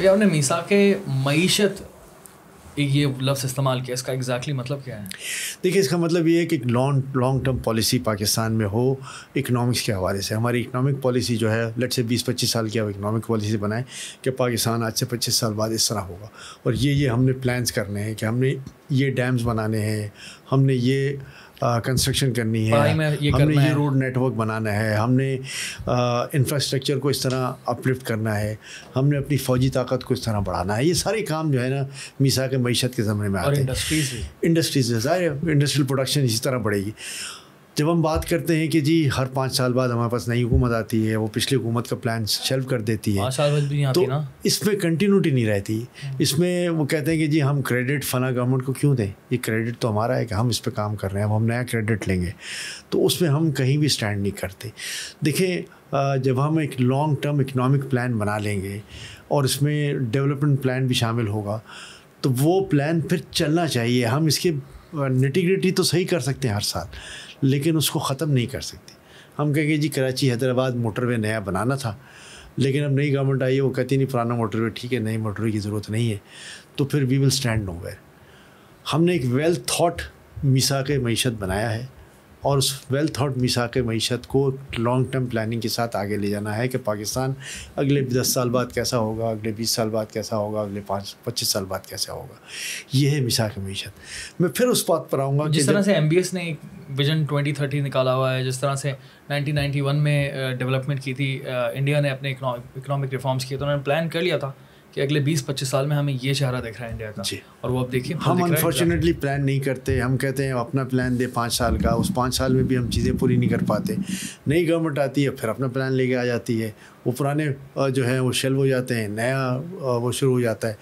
ये आपने मीसा के मीशत ये लफ्स इस्तेमाल किया इसका एग्जैक्टली exactly मतलब क्या है देखिए इसका मतलब ये है कि long long term policy Pakistan में हो इकनॉमिक्स के हवाले से हमारी इकनॉमिक पॉलिसी जो है लेट से 20-25 साल की अब इकनॉमिक पॉलिसी बनाएं कि पाकिस्तान आज से 25 साल बाद इस तरह होगा और ये ये हमने प्लान्स करने हैं कि हमने ये डैम्स बनाने हैं हमने ये कंस्ट्रक्शन करनी है ये हमने ये रोड नेटवर्क बनाना है हमने इंफ्रास्ट्रक्चर को इस तरह अपलिफ्ट करना है हमने अपनी फौजी ताकत को इस तरह बढ़ाना है ये सारे काम जो है ना मीसा के मीशत के ज़माने में आते हैं इंडस्ट्रीज़ इंडस्ट्रीज इंडस्ट्रियल प्रोडक्शन इसी तरह बढ़ेगी जब हम बात करते हैं कि जी हर पाँच साल बाद हमारे पास नई हुकूमत आती है वो पिछली हुकूमत का प्लान शेल्व कर देती है साल बाद भी तो ना इसमें कंटिन्यूटी नहीं रहती हम्म। इसमें वो कहते हैं कि जी हम क्रेडिट फला गवर्नमेंट को क्यों दें ये क्रेडिट तो हमारा है कि हम इस पर काम कर रहे हैं अब हम नया क्रेडिट लेंगे तो उसमें हम कहीं भी स्टैंड नहीं करते देखें जब हम एक लॉन्ग टर्म इकनॉमिक प्लान बना लेंगे और इसमें डेवलपमेंट प्लान भी शामिल होगा तो वो प्लान फिर चलना चाहिए हम इसके निटिग्रिटी तो सही कर सकते हैं हर साल लेकिन उसको ख़त्म नहीं कर सकते हम कहेंगे जी कराची हैदराबाद मोटरवे नया बनाना था लेकिन अब नई गवर्नमेंट आई है वो कहती नहीं पुराना मोटरवे ठीक है नई मोटरवे की ज़रूरत नहीं है तो फिर वी विल स्टैंड नो हमने एक वेल थाट मिसा के मीशत बनाया है और उस वेल्थ और मिसाक मीशत को लॉन्ग टर्म प्लानिंग के साथ आगे ले जाना है कि पाकिस्तान अगले दस साल बाद कैसा होगा अगले बीस साल बाद कैसा होगा अगले पाँच पच्चीस साल बाद कैसा होगा ये है मिसा के मीशत मैं फिर उस बात पर आऊँगा जिस तरह से एम ने एक विजन ट्वेंटी थर्टी निकाला हुआ है जिस तरह से 1991 में डेवलपमेंट की थी इंडिया ने अपने इकोनॉमिक रिफॉर्म्स किए तो उन्होंने प्लान कर लिया था कि अगले 20-25 साल में हमें ये चेहरा दिख रहा है इंडिया का जी और वो आप देखिए हम अनफॉर्चुनेटली प्लान नहीं करते हम कहते हैं अपना प्लान दे पाँच साल का उस पाँच साल में भी हम चीज़ें पूरी नहीं कर पाते नई गवर्नमेंट आती है फिर अपना प्लान लेके आ जाती है वो पुराने जो है वो शेल्व हो जाते हैं नया वो शुरू हो जाता है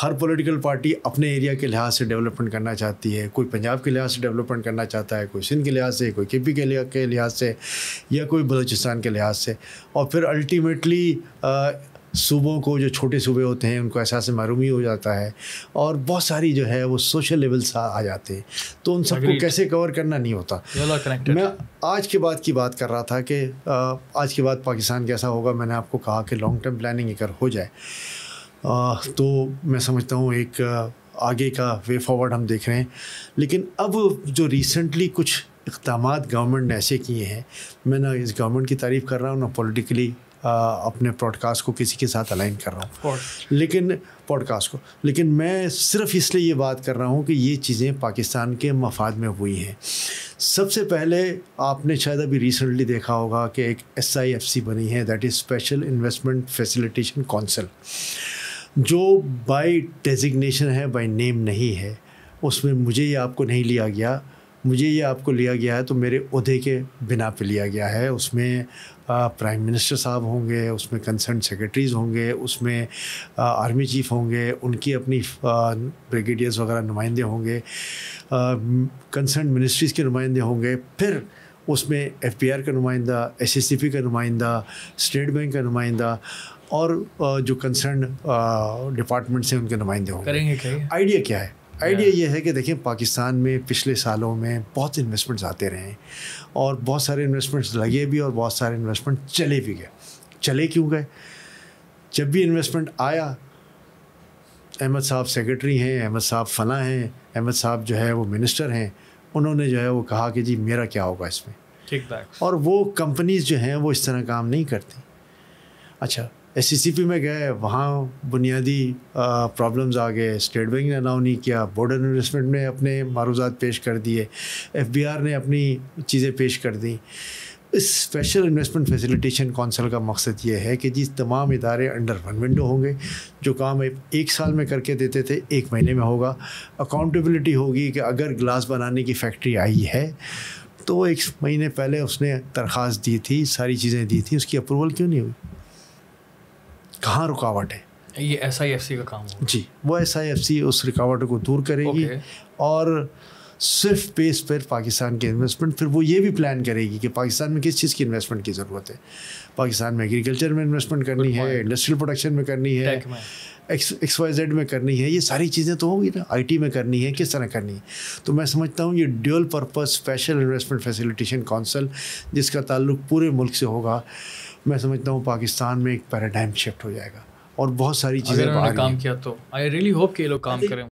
हर पॉलिटिकल पार्टी अपने एरिया के लिहाज से डेवलपमेंट करना चाहती है कोई पंजाब के लिहाज से डेवलपमेंट करना चाहता है कोई सिंध के लिहाज से कोई के पी के लिहाज से या कोई बलूचिस्तान के लिहाज से और फिर अल्टीमेटली सूबों को जो छोटे सूबे होते हैं उनको एहसास ही हो जाता है और बहुत सारी जो है वो सोशल लेवल्स आ जाते हैं तो उन सबको कैसे कवर करना नहीं होता मैं आज के बाद की बात कर रहा था कि आज के बाद पाकिस्तान कैसा होगा मैंने आपको कहा कि लॉन्ग टर्म प्लानिंग अगर हो जाए तो मैं समझता हूँ एक आगे का वे फॉरवर्ड हम देख रहे हैं लेकिन अब जो रिसेंटली कुछ इकदाम गवर्नमेंट ने ऐसे किए हैं मैं ना इस गवर्नमेंट की तारीफ़ कर रहा हूँ ना पॉलिटिकली अपने पॉडकास्ट को किसी के साथ अलाइन कर रहा हूँ लेकिन पॉडकास्ट को लेकिन मैं सिर्फ इसलिए ये बात कर रहा हूँ कि ये चीज़ें पाकिस्तान के मफाद में हुई हैं सबसे पहले आपने शायद अभी रिसेंटली देखा होगा कि एक एस आई एफ सी बनी है that is special investment facilitation council जो बाई डेजिग्नेशन है बाई नेम नहीं है उसमें मुझे ये आपको नहीं लिया गया मुझे ये आपको लिया गया है तो मेरे उहदे के बिना पे लिया गया है उसमें प्राइम मिनिस्टर साहब होंगे उसमें कंसर्न सेक्रेटरीज़ होंगे उसमें आर्मी चीफ होंगे उनकी अपनी ब्रिगेडियर्स वगैरह नुमाइंदे होंगे कंसर्न मिनिस्ट्रीज़ के नुमाइंदे होंगे फिर उसमें एफ पी आर का नुमाइंदा एस एस सी पी का नुमाइंदा स्टेट बैंक का नुमाइंदा और जो कंसर्न डिपार्टमेंट्स हैं उनके नुमाइंदे होंगे करेंगे आइडिया क्या है आइडिया ये है कि देखिए पाकिस्तान में पिछले सालों में बहुत इन्वेस्टमेंट्स आते रहे और बहुत सारे इन्वेस्टमेंट्स लगे भी और बहुत सारे इन्वेस्टमेंट चले भी गए चले क्यों गए जब भी इन्वेस्टमेंट आया अहमद साहब सेक्रेटरी हैं अहमद साहब फना हैं अहमद साहब जो है वो मिनिस्टर हैं उन्होंने जो है वो कहा कि जी मेरा क्या होगा इसमें ठीक और वो कंपनीज़ जो हैं वो इस तरह काम नहीं करती अच्छा एस सी सी पी में गए वहाँ बुनियादी प्रॉब्लम्स आ गए स्टेट बैंक ने अलाउ नहीं किया बॉर्डर इन्वेस्टमेंट ने अपने मारूजात पेश कर दिए एफ बी आर ने अपनी चीज़ें पेश कर दी इस स्पेशल इन्वेस्टमेंट फैसिलिटेशन कौंसल का मकसद ये है कि जिस तमाम इदारे अंडर वन विंडो होंगे जो काम एक साल में करके देते थे एक महीने में होगा अकाउंटेबिलिटी होगी कि अगर ग्लास बनाने की फैक्ट्री आई है तो एक महीने पहले उसने दरख्वास्त दी थी सारी चीज़ें दी थी उसकी अप्रूवल क्यों नहीं हुई कहाँ रुकावट है ये एस आई एफ सी का काम जी वो एस आई एफ सी उस रुकावट को दूर करेगी और सिर्फ बेस पर पाकिस्तान के इन्वेस्टमेंट फिर वो ये भी प्लान करेगी कि पाकिस्तान में किस चीज़ की इन्वेस्टमेंट की ज़रूरत है पाकिस्तान में एग्रीकल्चर में इन्वेस्टमेंट करनी है इंडस्ट्रियल प्रोडक्शन में करनी है एक्स एक्स वाई जेड में करनी है ये सारी चीज़ें तो होंगी ना आईटी में करनी है किस तरह करनी है तो मैं समझता हूँ ये dual purpose special investment facilitation council जिसका ताल्लुक पूरे मुल्क से होगा मैं समझता हूँ पाकिस्तान में एक पैराडाइम शिफ्ट हो जाएगा और बहुत सारी चीज़ें काम किया तो आई रियली होप कि ये लोग काम करें